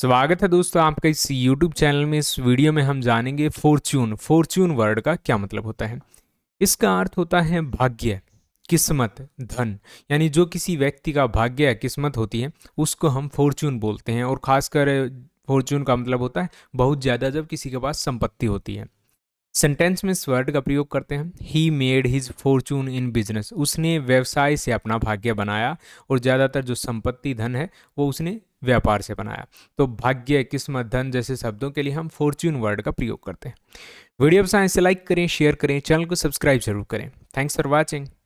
स्वागत है दोस्तों आपका इस YouTube चैनल में इस वीडियो में हम जानेंगे फॉर्च्यून फॉर्च्यून वर्ड का क्या मतलब होता है इसका अर्थ होता है भाग्य किस्मत धन यानी जो किसी व्यक्ति का भाग्य या किस्मत होती है उसको हम फॉर्च्यून बोलते हैं और ख़ासकर फॉर्च्यून का मतलब होता है बहुत ज़्यादा जब किसी के पास संपत्ति होती है सेंटेंस में स्वर्ड का प्रयोग करते हैं he made his fortune in business उसने व्यवसाय से अपना भाग्य बनाया और ज़्यादातर जो संपत्ति धन है वो उसने व्यापार से बनाया तो भाग्य किस्मत धन जैसे शब्दों के लिए हम फॉर्च्यून वर्ड का प्रयोग करते हैं वीडियो साइंस से लाइक करें शेयर करें चैनल को सब्सक्राइब जरूर करें थैंक्स फॉर वॉचिंग